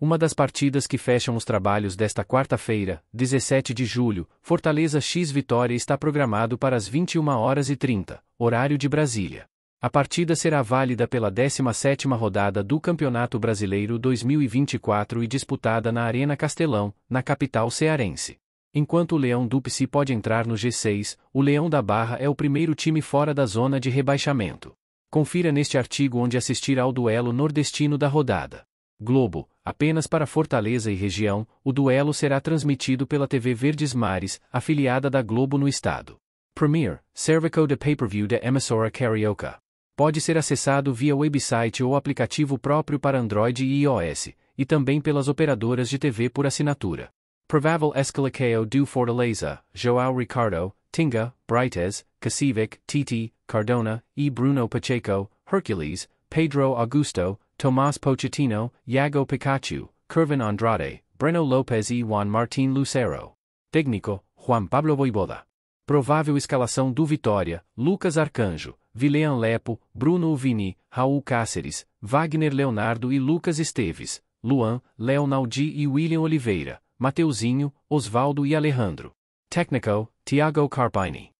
Uma das partidas que fecham os trabalhos desta quarta-feira, 17 de julho, Fortaleza X Vitória está programado para as 21 horas e 30, horário de Brasília. A partida será válida pela 17ª rodada do Campeonato Brasileiro 2024 e disputada na Arena Castelão, na capital cearense. Enquanto o Leão Dupsi pode entrar no G6, o Leão da Barra é o primeiro time fora da zona de rebaixamento. Confira neste artigo onde assistir ao duelo nordestino da rodada. Globo, apenas para Fortaleza e região, o duelo será transmitido pela TV Verdes Mares, afiliada da Globo no estado. Premier, Cervico de Pay-Per-View da emissora Carioca. Pode ser acessado via website ou aplicativo próprio para Android e iOS, e também pelas operadoras de TV por assinatura. Provável Escalaqueo do Fortaleza, João Ricardo, Tinga, Brites, Cacivic, Titi, Cardona e Bruno Pacheco, Hercules, Pedro Augusto, Tomás Pochettino, Iago Pikachu, Curvin Andrade, Breno Lopez e Juan Martín Lucero. Técnico, Juan Pablo Boiboda. Provável escalação do Vitória, Lucas Arcanjo, Vilean Lepo, Bruno Uvini, Raul Cáceres, Wagner Leonardo e Lucas Esteves, Luan, Leonaldi e William Oliveira, Mateuzinho, Osvaldo e Alejandro. Técnico: Thiago Carpini.